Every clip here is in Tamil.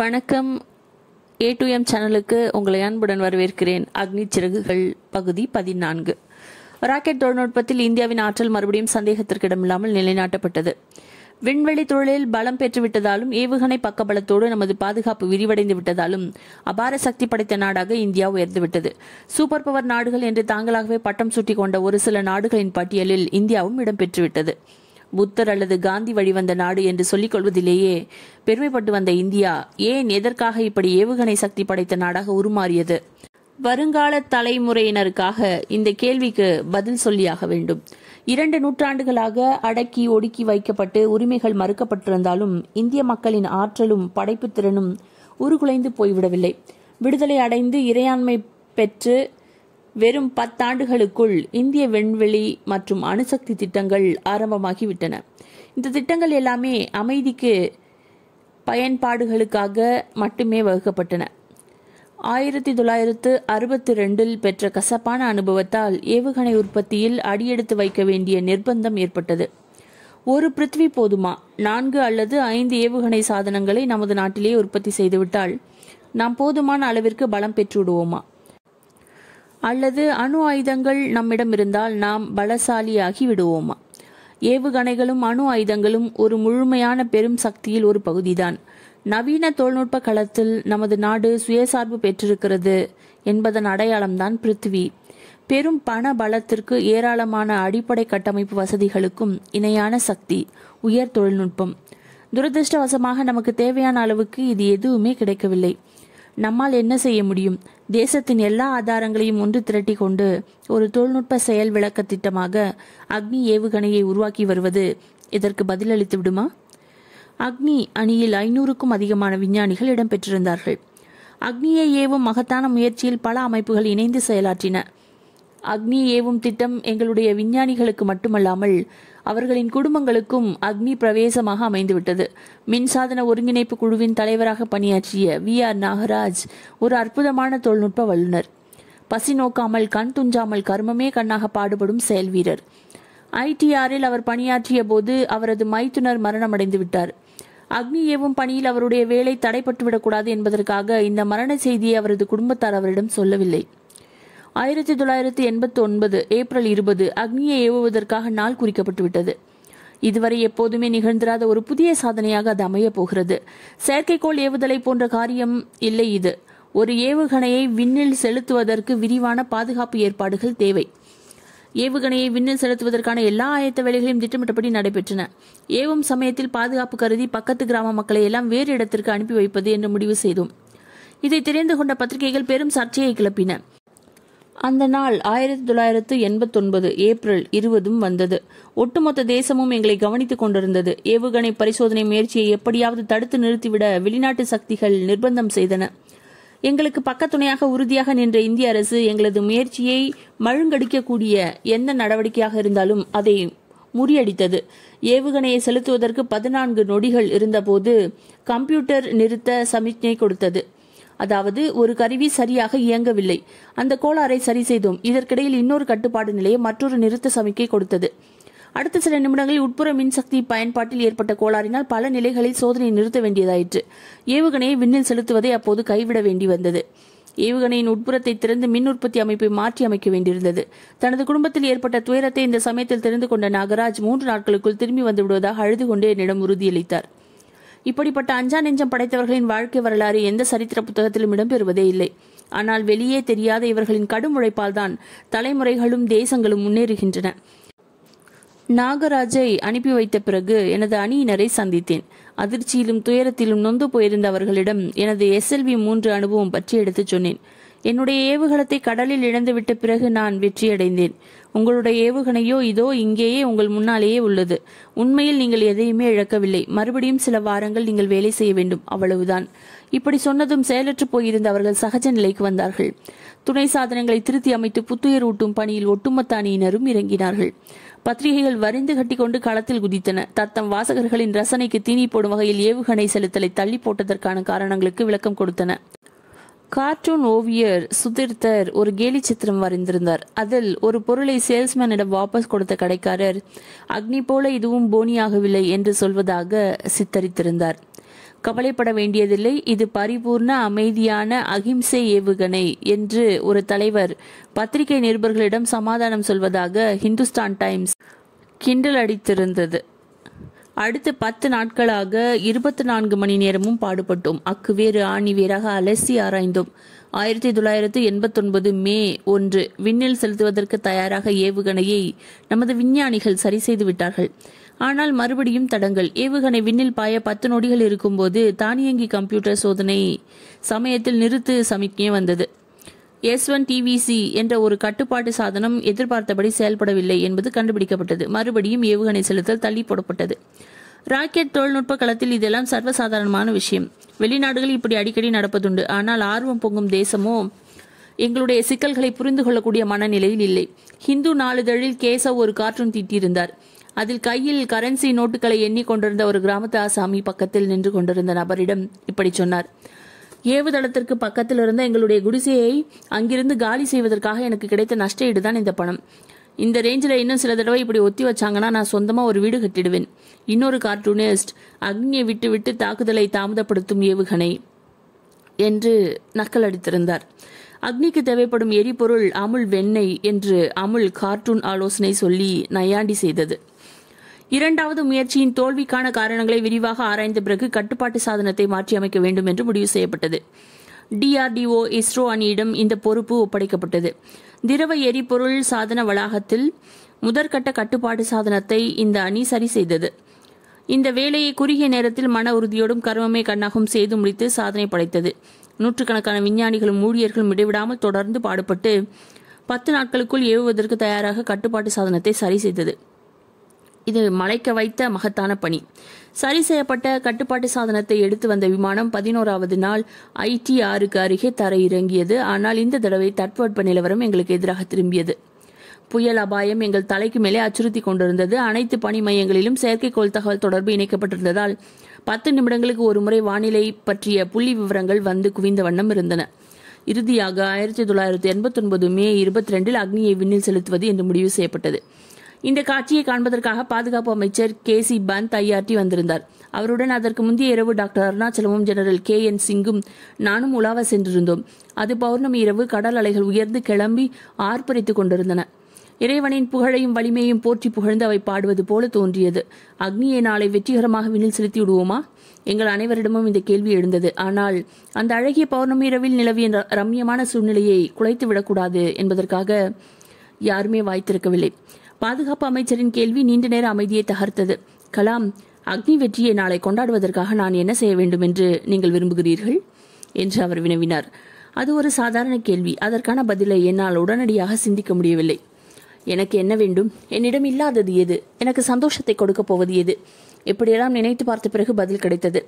வணக்கம் ஏ டு எம் சேனலுக்கு உங்களை அன்புடன் வரவேற்கிறேன் அக்னி சிறகுகள் பகுதி பதினான்கு ராக்கெட் தொழில்நுட்பத்தில் இந்தியாவின் ஆற்றல் மறுபடியும் சந்தேகத்திற்கு இடமில்லாமல் நிலைநாட்டப்பட்டது விண்வெளி தொழிலில் பலம் பெற்றுவிட்டதாலும் ஏவுகணை பக்கபலத்தோடு நமது பாதுகாப்பு விரிவடைந்து விட்டதாலும் அபார சக்தி படைத்த நாடாக இந்தியா உயர்ந்துவிட்டது சூப்பர் பவர் நாடுகள் என்று தாங்களாகவே பட்டம் சூட்டிக் கொண்ட ஒரு சில நாடுகளின் பட்டியலில் இந்தியாவும் இடம்பெற்றுவிட்டது புத்தர் அல்லது காந்தி வழிவந்த நாடு என்று சொல்லிக் கொள்வதிலேயே பெருமைப்பட்டு வந்த இந்தியா ஏன் எதற்காக இப்படி ஏவுகணை சக்தி படைத்த நாடாக உருமாறியது வருங்கால தலைமுறையினருக்காக இந்த கேள்விக்கு பதில் சொல்லியாக வேண்டும் இரண்டு நூற்றாண்டுகளாக அடக்கி ஒடுக்கி வைக்கப்பட்டு உரிமைகள் மறுக்கப்பட்டிருந்தாலும் இந்திய மக்களின் ஆற்றலும் படைப்புத்திறனும் உருகுலைந்து போய்விடவில்லை விடுதலை அடைந்து இறையாண்மை பெற்று வெறும் பத்தாண்டுகளுக்குள் இந்திய விண்வெளி மற்றும் அணுசக்தி திட்டங்கள் ஆரம்பமாகிவிட்டன இந்த திட்டங்கள் எல்லாமே அமைதிக்கு பயன்பாடுகளுக்காக மட்டுமே வகுக்கப்பட்டன ஆயிரத்தி தொள்ளாயிரத்து அறுபத்தி ரெண்டில் பெற்ற கசப்பான அனுபவத்தால் ஏவுகணை உற்பத்தியில் அடியெடுத்து வைக்க வேண்டிய நிர்பந்தம் ஏற்பட்டது ஒரு பிருத்வி போதுமா நான்கு அல்லது ஐந்து ஏவுகணை சாதனங்களை நமது நாட்டிலேயே உற்பத்தி செய்துவிட்டால் நாம் போதுமான அளவிற்கு பலம் பெற்றுவிடுவோமா அல்லது அணு ஆயுதங்கள் நம்மிடம் இருந்தால் நாம் பலசாலியாகி விடுவோமா ஏவுகணைகளும் அணு ஆயுதங்களும் ஒரு முழுமையான பெரும் சக்தியில் ஒரு பகுதிதான் நவீன தொழில்நுட்ப களத்தில் நமது நாடு சுயசார்பு பெற்றிருக்கிறது என்பதன் அடையாளம்தான் பிருத்வி பெரும் பண பலத்திற்கு ஏராளமான அடிப்படை கட்டமைப்பு வசதிகளுக்கும் இணையான சக்தி உயர் தொழில்நுட்பம் துரதிருஷ்டவசமாக நமக்கு தேவையான அளவுக்கு இது எதுவுமே கிடைக்கவில்லை நம்மால் என்ன செய்ய முடியும் தேசத்தின் எல்லா ஆதாரங்களையும் ஒன்று திரட்டி கொண்டு ஒரு தொழில்நுட்ப செயல் விளக்க திட்டமாக அக்னி ஏவுகணையை உருவாக்கி வருவது இதற்கு பதிலளித்து விடுமா அக்னி அணியில் ஐநூறுக்கும் அதிகமான விஞ்ஞானிகள் இடம்பெற்றிருந்தார்கள் அக்னியை ஏவும் மகத்தான முயற்சியில் பல அமைப்புகள் இணைந்து செயலாற்றின அக்னி ஏவும் திட்டம் எங்களுடைய விஞ்ஞானிகளுக்கு மட்டுமல்லாமல் அவர்களின் குடும்பங்களுக்கும் அக்னி பிரவேசமாக அமைந்துவிட்டது மின்சாதன ஒருங்கிணைப்பு குழுவின் தலைவராக பணியாற்றிய வி ஆர் நாகராஜ் ஒரு அற்புதமான தொழில்நுட்ப வல்லுநர் பசி நோக்காமல் கண் துஞ்சாமல் கர்மமே கண்ணாக பாடுபடும் செயல் வீரர் ஐடிஆரில் அவர் பணியாற்றிய போது அவரது மைத்துனர் மரணமடைந்து விட்டார் அக்னி ஏவும் பணியில் அவருடைய வேலை தடைப்பட்டுவிடக்கூடாது என்பதற்காக இந்த மரண செய்தியை அவரது குடும்பத்தார் அவரிடம் சொல்லவில்லை ஆயிரத்தி தொள்ளாயிரத்தி எண்பத்தி ஒன்பது ஏப்ரல் இருபது அக்னியை ஏவுவதற்காக நாள் குறிக்கப்பட்டுவிட்டது இதுவரை எப்போதுமே நிகழ்ந்திராத ஒரு புதிய சாதனையாக அது அமையப் போகிறது செயற்கைக்கோள் ஏவுதலை போன்ற காரியம் இல்லை இது ஒரு ஏவுகணையை விண்ணில் செலுத்துவதற்கு விரிவான பாதுகாப்பு ஏற்பாடுகள் தேவை ஏவுகணையை விண்ணில் செலுத்துவதற்கான எல்லா ஆயத்த வேலைகளையும் திட்டமிட்டபடி நடைபெற்றன ஏவும் சமயத்தில் பாதுகாப்பு கருதி பக்கத்து கிராம மக்களை எல்லாம் வேறு இடத்திற்கு அனுப்பி வைப்பது என்று முடிவு செய்தோம் இதை தெரிந்து கொண்ட பத்திரிகைகள் பெரும் சர்ச்சையை கிளப்பின அந்த நாள் ஆயிரத்தி தொள்ளாயிரத்து எண்பத்தொன்பது ஏப்ரல் இருபதும் வந்தது ஒட்டுமொத்த தேசமும் எங்களை கவனித்துக் கொண்டிருந்தது ஏவுகணை பரிசோதனை முயற்சியை எப்படியாவது தடுத்து நிறுத்திவிட வெளிநாட்டு சக்திகள் நிர்பந்தம் செய்தன எங்களுக்கு பக்கத்துணையாக உறுதியாக நின்ற இந்திய அரசு எங்களது முயற்சியை மழுங்கடிக்கக்கூடிய எந்த நடவடிக்கையாக இருந்தாலும் அதை முறியடித்தது ஏவுகணையை செலுத்துவதற்கு பதினான்கு நொடிகள் இருந்தபோது கம்ப்யூட்டர் நிறுத்த சமிக்ஞை கொடுத்தது அதாவது ஒரு கருவி சரியாக இயங்கவில்லை அந்த கோளாறை சரி செய்தோம் இதற்கிடையில் இன்னொரு கட்டுப்பாடு நிலையம் மற்றொரு நிறுத்த சமிக்கை கொடுத்தது அடுத்த சில நிமிடங்களில் உட்புற மின்சக்தி பயன்பாட்டில் ஏற்பட்ட கோளாறினால் பல நிலைகளில் சோதனை நிறுத்த வேண்டியதாயிற்று ஏவுகணையை விண்ணில் செலுத்துவதை அப்போது கைவிட வேண்டி வந்தது ஏவுகணையின் உட்புறத்தை திறந்து மின் உற்பத்தி அமைப்பை மாற்றி அமைக்க வேண்டியிருந்தது தனது குடும்பத்தில் ஏற்பட்ட துயரத்தை இந்த சமயத்தில் தெரிந்து கொண்ட நாகராஜ் மூன்று நாட்களுக்குள் திரும்பி வந்துவிடுவதாக அழுது கொண்டு என்னிடம் உறுதியளித்தார் இப்படிப்பட்ட அஞ்சா நெஞ்சம் படைத்தவர்களின் வாழ்க்கை வரலாறு எந்த சரித்திர புத்தகத்திலும் இடம்பெறுவதே இல்லை ஆனால் வெளியே தெரியாத இவர்களின் கடும் உழைப்பால் தான் தலைமுறைகளும் தேசங்களும் முன்னேறுகின்றன நாகராஜை அனுப்பி வைத்த பிறகு எனது அணியினரை சந்தித்தேன் அதிர்ச்சியிலும் துயரத்திலும் நொந்து போயிருந்த அவர்களிடம் எனது எஸ்எல்வி மூன்று அனுபவம் பற்றி எடுத்துச் சொன்னேன் என்னுடைய ஏவுகணத்தை கடலில் இழந்துவிட்ட பிறகு நான் வெற்றியடைந்தேன் உங்களுடைய ஏவுகணையோ இதோ இங்கேயே உங்கள் முன்னாலேயே உள்ளது உண்மையில் நீங்கள் எதையுமே இழக்கவில்லை மறுபடியும் சில வாரங்கள் நீங்கள் வேலை செய்ய வேண்டும் அவ்வளவுதான் இப்படி சொன்னதும் செயலற்று போயிருந்த அவர்கள் சகஜ நிலைக்கு வந்தார்கள் துணை சாதனங்களை திருத்தி அமைத்து புத்துயிர் ஊட்டும் பணியில் ஒட்டுமொத்த அணியினரும் இறங்கினார்கள் பத்திரிகைகள் வரிந்து கட்டிக்கொண்டு களத்தில் குதித்தன தத்தம் வாசகர்களின் ரசனைக்கு தீனி போடும் வகையில் ஏவுகணை செலுத்தலை தள்ளி போட்டதற்கான காரணங்களுக்கு விளக்கம் கொடுத்தன கார்ட்டூன் ஓவியர் சுதிர்த்தர் ஒரு கேலி சித்திரம் வரைந்திருந்தார் அதில் ஒரு பொருளை சேல்ஸ்மேனிடம் வாபஸ் கொடுத்த கடைக்காரர் அக்னி போல இதுவும் போனியாகவில்லை என்று சொல்வதாக சித்தரித்திருந்தார் கவலைப்பட வேண்டியதில்லை இது பரிபூர்ண அமைதியான அகிம்சை ஏவுகணை என்று ஒரு தலைவர் பத்திரிகை நிருபர்களிடம் சமாதானம் சொல்வதாக ஹிந்துஸ்தான் டைம்ஸ் கிண்டல் அடித்திருந்தது அடுத்து பத்து நாட்களாக இருபத்தி நான்கு மணி நேரமும் பாடுபட்டோம் அக்குவேறு ஆணி வேறாக அலசி ஆராய்ந்தோம் ஆயிரத்தி தொள்ளாயிரத்து எண்பத்தொன்பது மே ஒன்று விண்ணில் செலுத்துவதற்கு தயாராக ஏவுகணையை நமது விஞ்ஞானிகள் சரி செய்து விட்டார்கள் ஆனால் மறுபடியும் தடங்கள் ஏவுகணை விண்ணில் பாய பத்து நொடிகள் இருக்கும்போது தானியங்கி கம்ப்யூட்டர் சோதனை சமயத்தில் நிறுத்து சமிக்ஞை வந்தது எஸ் ஒன் டிவிசி என்ற ஒரு கட்டுப்பாட்டு சாதனம் எதிர்பார்த்தபடி செயல்படவில்லை என்பது கண்டுபிடிக்கப்பட்டது மறுபடியும் ஏவுகணை செலுத்தல் தள்ளி போடப்பட்டது ராக்கெட் தொழில்நுட்ப களத்தில் இதெல்லாம் சர்வசாதாரணமான விஷயம் வெளிநாடுகள் இப்படி அடிக்கடி நடப்பதுண்டு ஆனால் ஆர்வம் பொங்கும் தேசமோ எங்களுடைய சிக்கல்களை புரிந்து கொள்ளக்கூடிய மனநிலையில் இல்லை ஹிந்து நாளிதழில் கேசவ் ஒரு கார்ட்டூன் தீட்டியிருந்தார் அதில் கையில் கரன்சி நோட்டுகளை எண்ணிக் கொண்டிருந்த ஒரு கிராமத்து ஆசாமி பக்கத்தில் நின்று கொண்டிருந்த நபரிடம் இப்படி சொன்னார் ஏவுதளத்திற்கு பக்கத்தில் இருந்த எங்களுடைய குடிசையை அங்கிருந்து காலி செய்வதற்காக எனக்கு கிடைத்த நஷ்ட தான் இந்த பணம் இந்த ரேஞ்சில் இன்னும் சில தடவை இப்படி ஒத்தி வச்சாங்கன்னா நான் சொந்தமாக ஒரு வீடு கட்டிடுவேன் இன்னொரு கார்ட்டூனிஸ்ட் அக்னியை விட்டு விட்டு தாக்குதலை தாமதப்படுத்தும் ஏவுகணை என்று நக்கல் அடித்திருந்தார் அக்னிக்கு தேவைப்படும் எரிபொருள் அமுல் வெண்ணெய் என்று அமுல் கார்ட்டூன் ஆலோசனை சொல்லி நையாண்டி செய்தது இரண்டாவது முயற்சியின் தோல்விக்கான காரணங்களை விரிவாக ஆராய்ந்த பிறகு கட்டுப்பாட்டு சாதனத்தை மாற்றியமைக்க வேண்டும் என்று முடிவு செய்யப்பட்டது டிஆர்டிஓ இஸ்ரோ அணியிடம் இந்த பொறுப்பு ஒப்படைக்கப்பட்டது திரவ எரிபொருள் சாதன வளாகத்தில் முதற்கட்ட கட்டுப்பாட்டு சாதனத்தை இந்த அணி சரி செய்தது இந்த வேலையை குறுகிய நேரத்தில் மன உறுதியோடும் கர்மமே கண்ணாகும் செய்து முடித்து சாதனை படைத்தது நூற்றுக்கணக்கான விஞ்ஞானிகளும் ஊழியர்களும் இடைவிடாமல் தொடர்ந்து பாடுபட்டு பத்து நாட்களுக்குள் ஏவுவதற்கு தயாராக கட்டுப்பாட்டு சாதனத்தை சரி செய்தது இது மலைக்க வைத்த மகத்தான பணி சரி செய்யப்பட்ட கட்டுப்பாட்டு சாதனத்தை எடுத்து வந்த விமானம் பதினோராவது நாள் ஆறுக்கு அருகே தரையிறங்கியது ஆனால் இந்த தடவை தட்பவெட்ப நிலவரம் எங்களுக்கு எதிராக திரும்பியது புயல் அபாயம் எங்கள் தலைக்கு மேலே அச்சுறுத்தி கொண்டிருந்தது அனைத்து பணி மையங்களிலும் செயற்கைக்கோள் தகவல் தொடர்பு இணைக்கப்பட்டிருந்ததால் பத்து நிமிடங்களுக்கு ஒரு முறை வானிலை பற்றிய புள்ளி விவரங்கள் வந்து குவிந்த வண்ணம் இருந்தன இறுதியாக ஆயிரத்தி தொள்ளாயிரத்தி ஒன்பது மே இருபத்தி ரெண்டில் அக்னியை விண்ணில் செலுத்துவது என்று முடிவு செய்யப்பட்டது இந்த காட்சியை காண்பதற்காக பாதுகாப்பு அமைச்சர் கே சி பந்த் ஐஆர்டி வந்திருந்தார் அவருடன் அதற்கு முந்தைய இரவு டாக்டர் அருணாச்சலமும் ஜெனரல் கே என் சிங்கும் நானும் உலாவ சென்றிருந்தோம் அது பௌர்ணமி இரவு கடல் அலைகள் உயர்ந்து கிளம்பி ஆர்ப்பரித்துக் கொண்டிருந்தன இறைவனின் புகழையும் வலிமையும் போற்றி புகழ்ந்து அவை பாடுவது போல தோன்றியது அக்னியை நாளை வெற்றிகரமாக வினில் செலுத்தி விடுவோமா எங்கள் அனைவரிடமும் இந்த கேள்வி எழுந்தது ஆனால் அந்த அழகிய பௌர்ணமி இரவில் நிலவிய ரம்யமான சூழ்நிலையை குலைத்து விடக்கூடாது என்பதற்காக யாருமே வாய்த்திருக்கவில்லை பாதுகாப்பு அமைச்சரின் கேள்வி நீண்ட நேர அமைதியை தகர்த்தது கலாம் அக்னி வெற்றியை நாளை கொண்டாடுவதற்காக நான் என்ன செய்ய வேண்டும் என்று நீங்கள் விரும்புகிறீர்கள் என்று அவர் வினவினார் அது ஒரு சாதாரண கேள்வி அதற்கான பதிலை என்னால் உடனடியாக சிந்திக்க முடியவில்லை எனக்கு என்ன வேண்டும் என்னிடம் இல்லாதது எது எனக்கு சந்தோஷத்தை கொடுக்கப் போவது எது எப்படியெல்லாம் நினைத்து பார்த்த பிறகு பதில் கிடைத்தது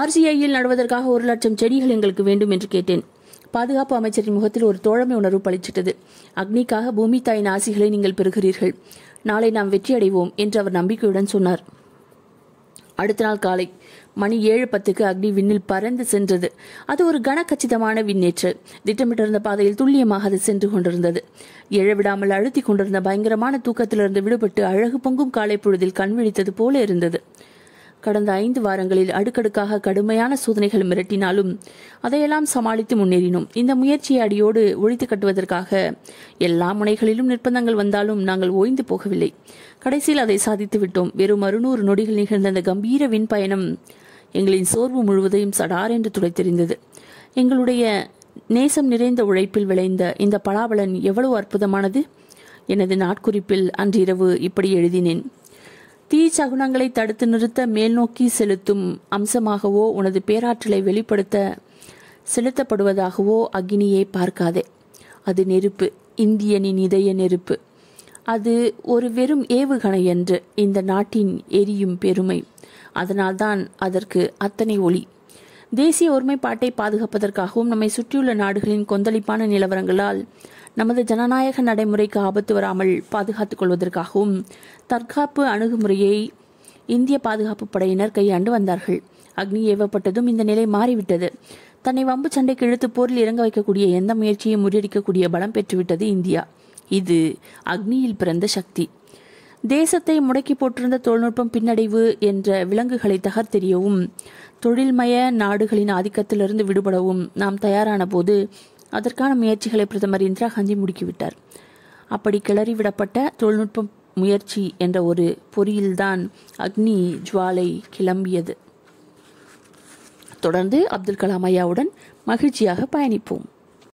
ஆர்சிஐயில் நடுவதற்காக ஒரு லட்சம் செடிகள் எங்களுக்கு வேண்டும் என்று கேட்டேன் பாதுகாப்பு அமைச்சரின் முகத்தில் ஒரு தோழமை உணர்வு பளிச்சிட்டது அக்னிக்காக பூமி தாயின் ஆசிகளை நீங்கள் பெறுகிறீர்கள் நாளை நாம் வெற்றியடைவோம் என்று அவர் நம்பிக்கையுடன் சொன்னார் அடுத்த நாள் காலை மணி ஏழு பத்துக்கு அக்னி விண்ணில் பறந்து சென்றது அது ஒரு கனக்கச்சிதமான விண்ணேற்றல் திட்டமிட்டிருந்த பாதையில் துல்லியமாக அது சென்று கொண்டிருந்தது எழவிடாமல் அழுத்தி கொண்டிருந்த பயங்கரமான தூக்கத்திலிருந்து விடுபட்டு அழகு பொங்கும் காலை பொழுதில் கண் விழித்தது போல இருந்தது கடந்த ஐந்து வாரங்களில் அடுக்கடுக்காக கடுமையான சோதனைகள் மிரட்டினாலும் அதையெல்லாம் சமாளித்து முன்னேறினோம் இந்த முயற்சியை அடியோடு ஒழித்து கட்டுவதற்காக எல்லா முனைகளிலும் நிர்பந்தங்கள் வந்தாலும் நாங்கள் ஓய்ந்து போகவில்லை கடைசியில் அதை சாதித்து விட்டோம் வெறும் அறுநூறு நொடிகள் நிகழ்ந்த அந்த கம்பீர விண் பயணம் எங்களின் சோர்வு முழுவதையும் சடார் என்று துளைத்தெரிந்தது எங்களுடைய நேசம் நிறைந்த உழைப்பில் விளைந்த இந்த பலாபலன் எவ்வளவு அற்புதமானது எனது நாட்குறிப்பில் அன்றிரவு இப்படி எழுதினேன் தீச்சகுனங்களை தடுத்து நிறுத்த மேல்நோக்கி செலுத்தும் அம்சமாகவோ உனது பேராற்றலை வெளிப்படுத்த செலுத்தப்படுவதாகவோ அக்னியை பார்க்காதே அது நெருப்பு இந்தியனின் இதய நெருப்பு அது ஒரு வெறும் ஏவுகணை என்று இந்த நாட்டின் எரியும் பெருமை அதனால்தான் அதற்கு அத்தனை ஒளி தேசிய ஒருமைப்பாட்டை பாதுகாப்பதற்காகவும் நம்மை சுற்றியுள்ள நாடுகளின் கொந்தளிப்பான நிலவரங்களால் நமது ஜனநாயக நடைமுறைக்கு ஆபத்து வராமல் பாதுகாத்துக் கொள்வதற்காகவும் தற்காப்பு அணுகுமுறையை இந்திய பாதுகாப்பு படையினர் கையாண்டு வந்தார்கள் அக்னி ஏவப்பட்டதும் இந்த நிலை மாறிவிட்டது தன்னை வம்பு சண்டைக்கு இழுத்து போரில் இறங்க வைக்கக்கூடிய எந்த முயற்சியையும் முறியடிக்கக்கூடிய பலம் பெற்றுவிட்டது இந்தியா இது அக்னியில் பிறந்த சக்தி தேசத்தை முடக்கி போட்டிருந்த தொழில்நுட்பம் பின்னடைவு என்ற விலங்குகளை தகர்த்தெறியவும் தொழில்மய நாடுகளின் ஆதிக்கத்திலிருந்து விடுபடவும் நாம் தயாரான போது அதற்கான முயற்சிகளை பிரதமர் இந்திரா காந்தி முடுக்கிவிட்டார் அப்படி கிளறிவிடப்பட்ட தொழில்நுட்ப முயற்சி என்ற ஒரு பொறியில்தான் அக்னி ஜுவாலை கிளம்பியது தொடர்ந்து அப்துல் கலாம் ஐயாவுடன் மகிழ்ச்சியாக பயணிப்போம்